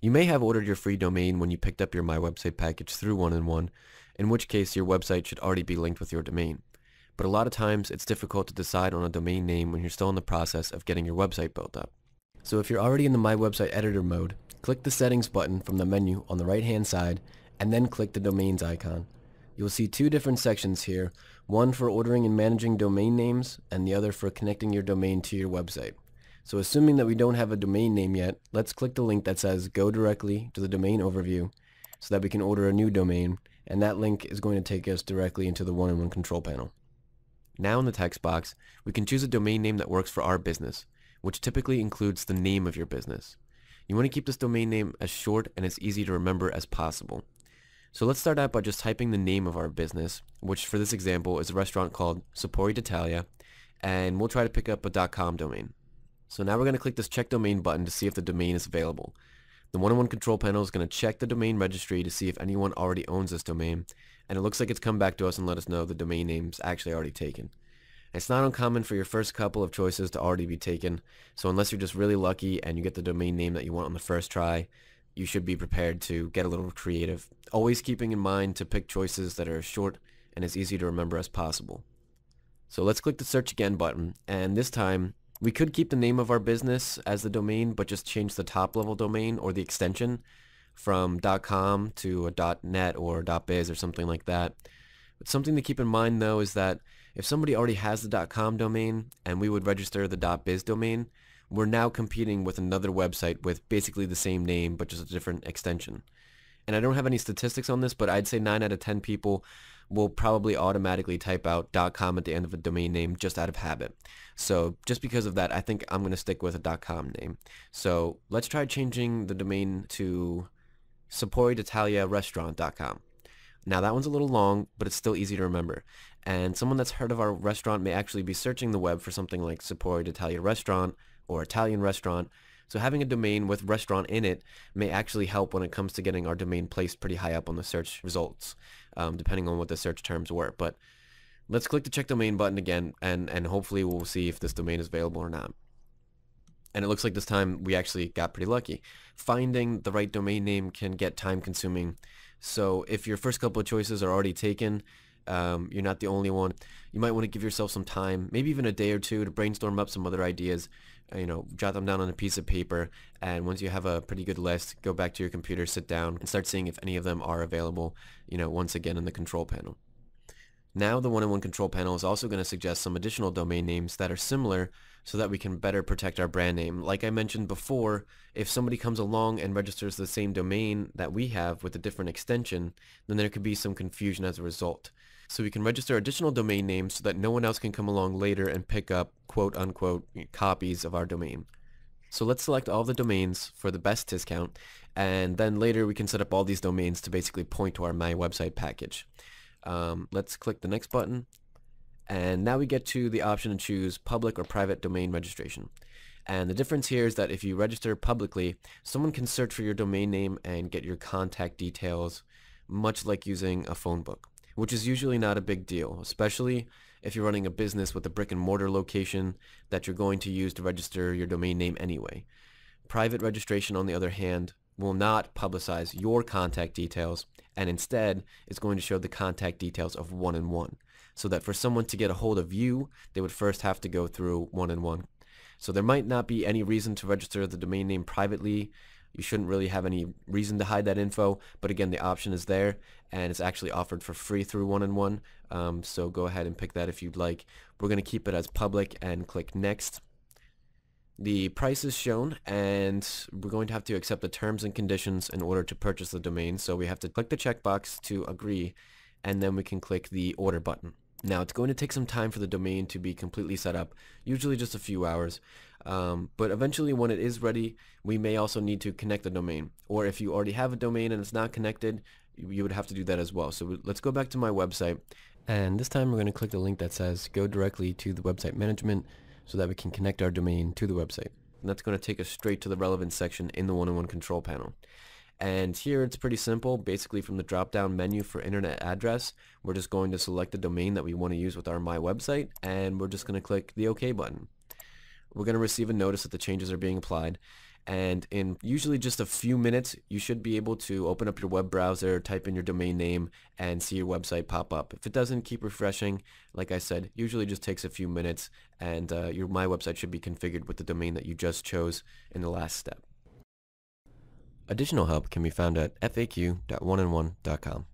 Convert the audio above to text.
You may have ordered your free domain when you picked up your My Website package through 1&1, in which case your website should already be linked with your domain. But a lot of times it's difficult to decide on a domain name when you're still in the process of getting your website built up. So if you're already in the My Website Editor mode, click the Settings button from the menu on the right hand side and then click the Domains icon. You'll see two different sections here, one for ordering and managing domain names and the other for connecting your domain to your website. So assuming that we don't have a domain name yet, let's click the link that says go directly to the domain overview so that we can order a new domain and that link is going to take us directly into the one-on-one control panel. Now in the text box, we can choose a domain name that works for our business, which typically includes the name of your business. You want to keep this domain name as short and as easy to remember as possible. So let's start out by just typing the name of our business, which for this example is a restaurant called Sapori d'Italia, and we'll try to pick up a .com domain. So now we're going to click this check domain button to see if the domain is available. The one-on-one oh control panel is going to check the domain registry to see if anyone already owns this domain, and it looks like it's come back to us and let us know the domain name is actually already taken. It's not uncommon for your first couple of choices to already be taken, so unless you're just really lucky and you get the domain name that you want on the first try, you should be prepared to get a little creative, always keeping in mind to pick choices that are short and as easy to remember as possible. So let's click the search again button, and this time we could keep the name of our business as the domain, but just change the top level domain or the extension from .com to .net or .biz or something like that. But something to keep in mind though is that if somebody already has the .com domain and we would register the .biz domain, we're now competing with another website with basically the same name but just a different extension. And I don't have any statistics on this, but I'd say 9 out of 10 people will probably automatically type out .com at the end of a domain name just out of habit. So just because of that, I think I'm going to stick with a .com name. So let's try changing the domain to supportitaliarestaurant.com. Now that one's a little long, but it's still easy to remember. And someone that's heard of our restaurant may actually be searching the web for something like Sapori Restaurant or Italian Restaurant. So having a domain with restaurant in it may actually help when it comes to getting our domain placed pretty high up on the search results um, depending on what the search terms were. But let's click the check domain button again, and, and hopefully we'll see if this domain is available or not. And it looks like this time we actually got pretty lucky. Finding the right domain name can get time consuming. So if your first couple of choices are already taken, um, you're not the only one. You might want to give yourself some time, maybe even a day or two to brainstorm up some other ideas. Uh, you know, jot them down on a piece of paper. And once you have a pretty good list, go back to your computer, sit down, and start seeing if any of them are available, you know, once again in the control panel. Now the one-on-one control panel is also going to suggest some additional domain names that are similar so that we can better protect our brand name. Like I mentioned before, if somebody comes along and registers the same domain that we have with a different extension, then there could be some confusion as a result so we can register additional domain names so that no one else can come along later and pick up quote unquote copies of our domain. So let's select all the domains for the best discount and then later we can set up all these domains to basically point to our My Website package. Um, let's click the next button and now we get to the option to choose public or private domain registration. And the difference here is that if you register publicly, someone can search for your domain name and get your contact details, much like using a phone book which is usually not a big deal, especially if you're running a business with a brick and mortar location that you're going to use to register your domain name anyway. Private registration, on the other hand, will not publicize your contact details and instead is going to show the contact details of one and one so that for someone to get a hold of you they would first have to go through one and one so there might not be any reason to register the domain name privately you shouldn't really have any reason to hide that info, but again, the option is there, and it's actually offered for free through one-on-one, um, so go ahead and pick that if you'd like. We're going to keep it as public and click Next. The price is shown, and we're going to have to accept the terms and conditions in order to purchase the domain, so we have to click the checkbox to agree, and then we can click the order button. Now it's going to take some time for the domain to be completely set up, usually just a few hours, um, but eventually when it is ready, we may also need to connect the domain. Or if you already have a domain and it's not connected, you would have to do that as well. So let's go back to my website. And this time we're going to click the link that says go directly to the website management so that we can connect our domain to the website. And that's going to take us straight to the relevant section in the one-on-one control panel. And here it's pretty simple. Basically from the drop-down menu for internet address, we're just going to select the domain that we want to use with our My Website, and we're just going to click the OK button we're going to receive a notice that the changes are being applied. And in usually just a few minutes, you should be able to open up your web browser, type in your domain name, and see your website pop up. If it doesn't, keep refreshing. Like I said, usually just takes a few minutes, and uh, your My Website should be configured with the domain that you just chose in the last step. Additional help can be found at faq.1on1.com.